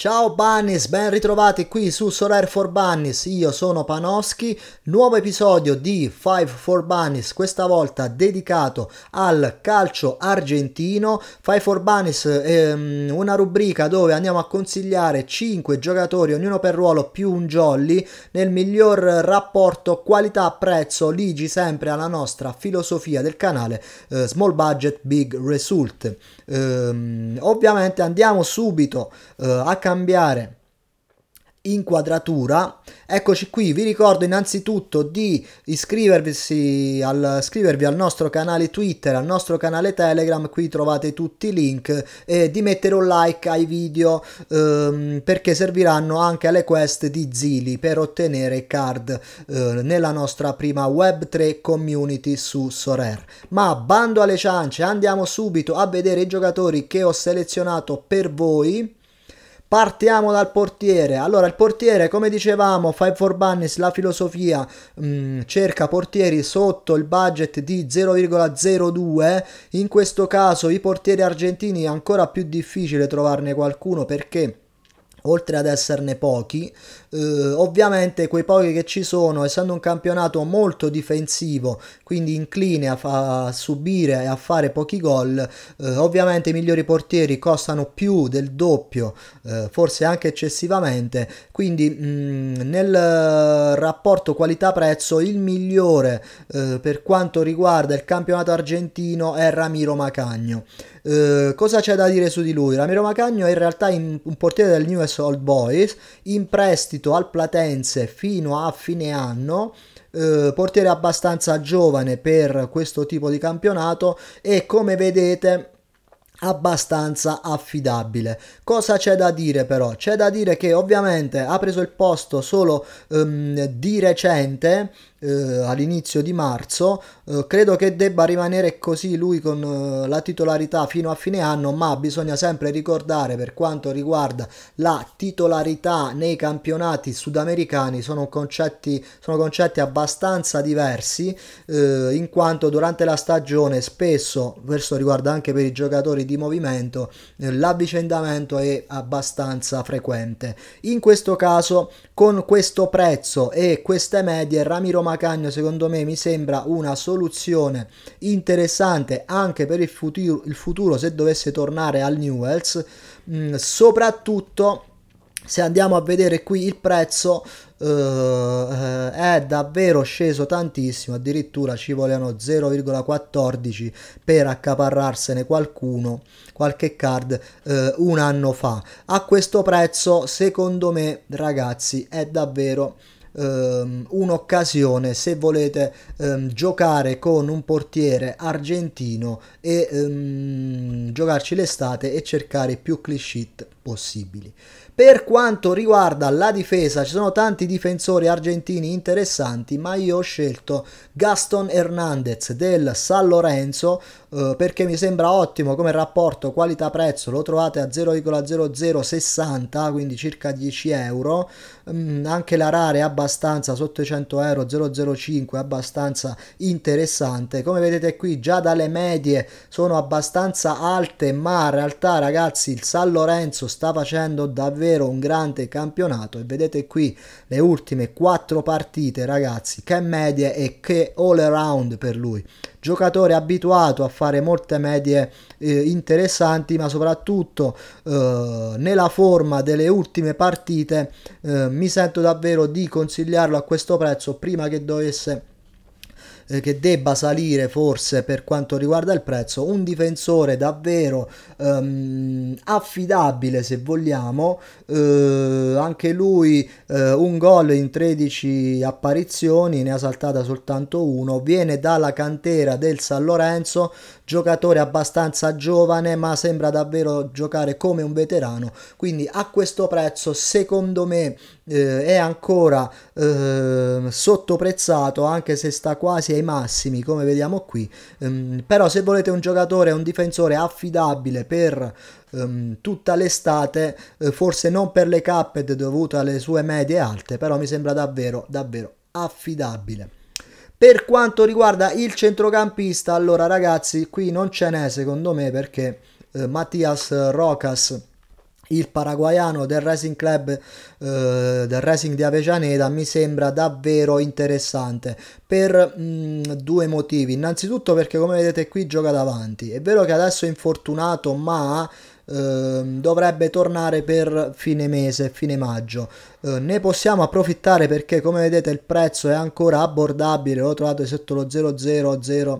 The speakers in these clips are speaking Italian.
Ciao Bannis, ben ritrovati qui su Solar for Bannis, io sono Panoschi, nuovo episodio di 5 for Bannis, questa volta dedicato al calcio argentino. 5 for Bannis è ehm, una rubrica dove andiamo a consigliare 5 giocatori, ognuno per ruolo più un jolly, nel miglior rapporto qualità-prezzo, ligi sempre alla nostra filosofia del canale eh, Small Budget Big Result. Eh, ovviamente andiamo subito eh, a cambiare inquadratura eccoci qui vi ricordo innanzitutto di iscrivervi al, iscrivervi al nostro canale twitter al nostro canale telegram qui trovate tutti i link e di mettere un like ai video ehm, perché serviranno anche alle quest di zili per ottenere card eh, nella nostra prima web 3 community su sorer ma bando alle ciance andiamo subito a vedere i giocatori che ho selezionato per voi Partiamo dal portiere. Allora, il portiere, come dicevamo, Five for Bunnies, la filosofia mh, mm, cerca portieri sotto il budget di 0,02. In questo caso, i portieri argentini è ancora più difficile trovarne qualcuno perché oltre ad esserne pochi, eh, ovviamente quei pochi che ci sono, essendo un campionato molto difensivo, quindi incline a, a subire e a fare pochi gol, eh, ovviamente i migliori portieri costano più del doppio, eh, forse anche eccessivamente, quindi mh, mm, nel rapporto qualità-prezzo il migliore eh, per quanto riguarda il campionato argentino è Ramiro Macagno. Eh, cosa c'è da dire su di lui? Ramiro Macagno è in realtà in, un portiere del Newell's Old Boys in prestito prestito al Platense fino a fine anno, eh, portiere abbastanza giovane per questo tipo di campionato e come vedete abbastanza affidabile. Cosa c'è da dire però? C'è da dire che ovviamente ha preso il posto solo um, di recente eh, all'inizio di marzo, eh, credo che debba rimanere così lui con eh, la titolarità fino a fine anno, ma bisogna sempre ricordare per quanto riguarda la titolarità nei campionati sudamericani sono concetti, sono concetti abbastanza diversi, eh, in quanto durante la stagione spesso, questo riguarda anche per i giocatori di movimento, eh, l'avvicendamento è abbastanza frequente. In questo caso, con questo prezzo e queste medie, Ramiro Macagno secondo me mi sembra una soluzione interessante anche per il futuro, il futuro se dovesse tornare al Newells, mh, mm, soprattutto se andiamo a vedere qui il prezzo uh, è davvero sceso tantissimo addirittura ci volevano 0,14 per accaparrarsene qualcuno qualche card uh, un anno fa a questo prezzo secondo me ragazzi è davvero ehm, un'occasione se volete ehm, giocare con un portiere argentino e ehm, giocarci l'estate e cercare più cliché possibili. Per quanto riguarda la difesa, ci sono tanti difensori argentini interessanti, ma io ho scelto Gaston Hernandez del San Lorenzo eh, perché mi sembra ottimo come rapporto qualità-prezzo, lo trovate a 0,0060, quindi circa 10 euro. Mm, anche la rara è abbastanza sotto i 100 euro, 005 abbastanza interessante. Come vedete qui già dalle medie sono abbastanza alte, ma in realtà ragazzi il San Lorenzo sta facendo davvero un grande campionato e vedete qui le ultime quattro partite ragazzi che medie e che all around per lui giocatore abituato a fare molte medie eh, interessanti ma soprattutto eh, nella forma delle ultime partite eh, mi sento davvero di consigliarlo a questo prezzo prima che dovesse eh, che debba salire forse per quanto riguarda il prezzo, un difensore davvero ehm, affidabile se vogliamo, eh, anche lui eh, un gol in 13 apparizioni, ne ha saltata soltanto uno, viene dalla cantera del San Lorenzo, giocatore abbastanza giovane ma sembra davvero giocare come un veterano, quindi a questo prezzo secondo me eh, è ancora eh, sottoprezzato anche se sta quasi dei massimi come vediamo qui um, però se volete un giocatore un difensore affidabile per um, tutta l'estate eh, forse non per le cappe dovute alle sue medie alte però mi sembra davvero davvero affidabile per quanto riguarda il centrocampista allora ragazzi qui non ce n'è secondo me perché uh, eh, Mattias Rocas il paraguayano del Racing Club eh, del Racing di Avejaneda mi sembra davvero interessante per mh, mm, due motivi innanzitutto perché come vedete qui gioca davanti è vero che adesso è infortunato ma ehm, dovrebbe tornare per fine mese fine maggio eh, ne possiamo approfittare perché come vedete il prezzo è ancora abbordabile lo trovate sotto lo 0001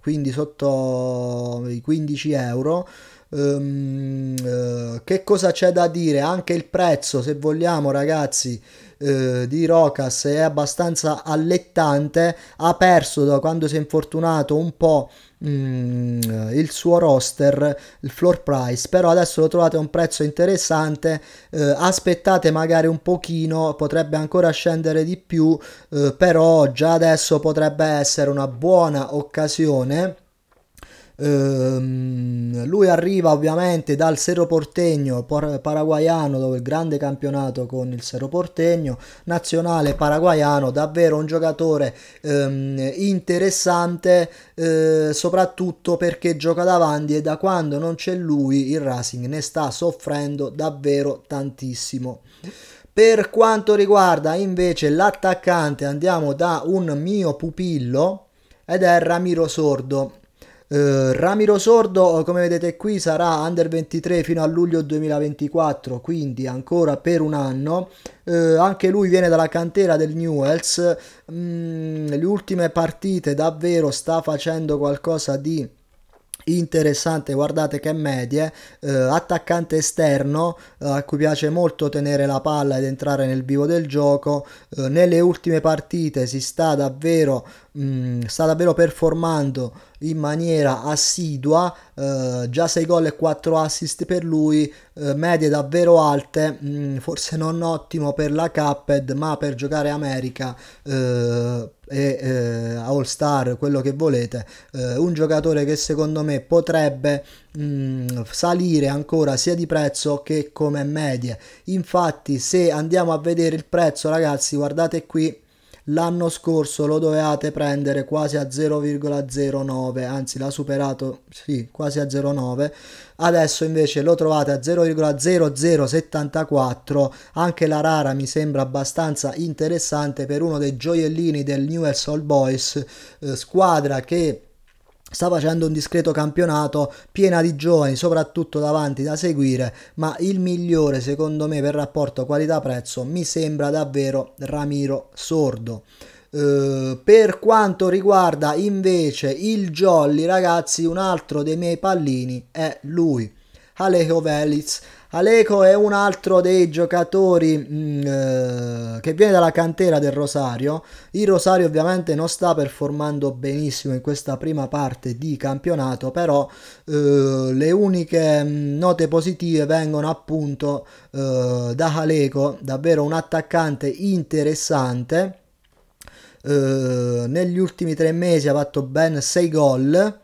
quindi sotto i 15 euro Um, uh, che cosa c'è da dire? Anche il prezzo, se vogliamo, ragazzi, uh, di Rocas è abbastanza allettante. Ha perso da quando si è infortunato un po' mm, il suo roster, il floor price, però adesso lo trovate a un prezzo interessante. Uh, aspettate magari un pochino, potrebbe ancora scendere di più, però già adesso potrebbe essere una buona occasione Ehm, lui arriva ovviamente dal Cerro Portegno paraguaiano dove il grande campionato con il Cerro Portegno nazionale paraguaiano davvero un giocatore ehm, interessante eh, soprattutto perché gioca davanti e da quando non c'è lui il Racing ne sta soffrendo davvero tantissimo per quanto riguarda invece l'attaccante andiamo da un mio pupillo ed è Ramiro Sordo eh, Ramiro Sordo, come vedete qui, sarà under 23 fino a luglio 2024, quindi ancora per un anno. Eh, anche lui viene dalla cantera del Newells. Mm, le ultime partite davvero sta facendo qualcosa di interessante guardate che medie eh, attaccante esterno eh, a cui piace molto tenere la palla ed entrare nel vivo del gioco eh, nelle ultime partite si sta davvero mh, mm, sta davvero performando in maniera assidua, eh, già 6 gol e 4 assist per lui, eh, medie davvero alte, mh, mm, forse non ottimo per la Cuphead, ma per giocare America eh, e eh, All Star, quello che volete, eh, un giocatore che secondo me potrebbe mh, mm, salire ancora sia di prezzo che come medie. Infatti, se andiamo a vedere il prezzo, ragazzi, guardate qui L'anno scorso lo dovevate prendere quasi a 0,09, anzi l'ha superato, sì, quasi a 0,9. Adesso invece lo trovate a 0,0074. Anche la rara mi sembra abbastanza interessante per uno dei gioiellini del Newell's All Boys, eh, squadra che sta facendo un discreto campionato piena di giovani, soprattutto davanti da seguire, ma il migliore secondo me per rapporto qualità-prezzo mi sembra davvero Ramiro Sordo. Uh, per quanto riguarda invece il Jolly, ragazzi, un altro dei miei pallini è lui, Alejo Veliz Aleco è un altro dei giocatori mh, mm, eh, che viene dalla cantera del Rosario. Il Rosario ovviamente non sta performando benissimo in questa prima parte di campionato, però eh, le uniche mm, note positive vengono appunto eh, da Aleco, davvero un attaccante interessante. Eh, negli ultimi tre mesi ha fatto ben 6 gol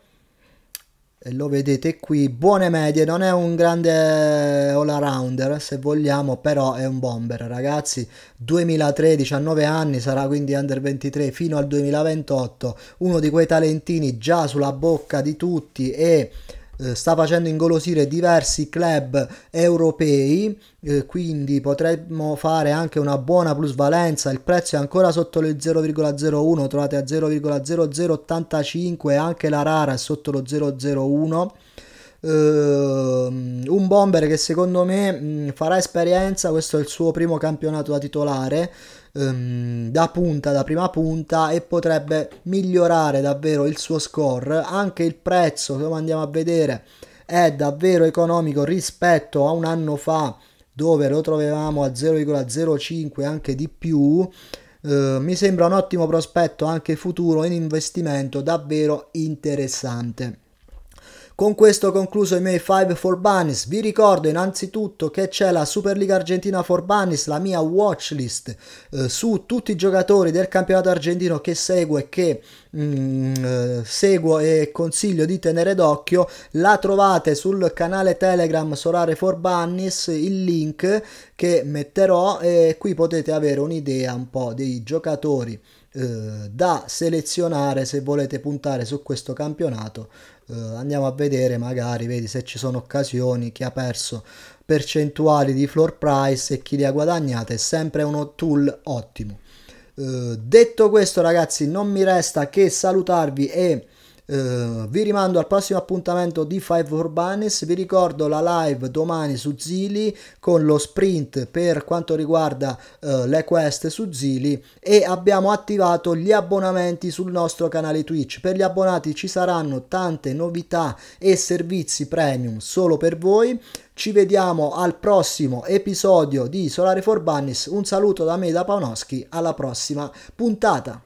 lo vedete qui, buone medie, non è un grande all arounder se vogliamo, però è un bomber ragazzi, 2003, 19 anni, sarà quindi under 23 fino al 2028, uno di quei talentini già sulla bocca di tutti e eh, sta facendo ingolosire diversi club europei, eh, quindi potremmo fare anche una buona plusvalenza, il prezzo è ancora sotto lo 0,01, trovate a 0,0085, anche la rara è sotto lo 001. Uh, ehm, un bomber che secondo me mh, farà esperienza, questo è il suo primo campionato da titolare, ehm, da punta, da prima punta e potrebbe migliorare davvero il suo score. Anche il prezzo, se lo andiamo a vedere, è davvero economico rispetto a un anno fa dove lo trovavamo a 0,05 anche di più. Eh, mi sembra un ottimo prospetto anche futuro in investimento davvero interessante. Con questo ho concluso i miei 5 for Bunnies. Vi ricordo innanzitutto che c'è la Superliga Argentina for Bunnies, la mia watchlist eh, su tutti i giocatori del campionato argentino che seguo e che mm, eh, seguo e consiglio di tenere d'occhio. La trovate sul canale Telegram Solare for Bunnies, il link che metterò e qui potete avere un'idea un po' dei giocatori eh, da selezionare se volete puntare su questo campionato eh, andiamo a vedere magari vedi, se ci sono occasioni, chi ha perso percentuali di floor price e chi li ha guadagnate, è sempre uno tool ottimo. Eh, detto questo ragazzi non mi resta che salutarvi e Uh, vi rimando al prossimo appuntamento di Five Urbanis. Vi ricordo la live domani su Zili con lo sprint per quanto riguarda uh, le quest su Zili e abbiamo attivato gli abbonamenti sul nostro canale Twitch. Per gli abbonati ci saranno tante novità e servizi premium solo per voi. Ci vediamo al prossimo episodio di Solare for Bunnies. Un saluto da me da Paonoschi, alla prossima puntata.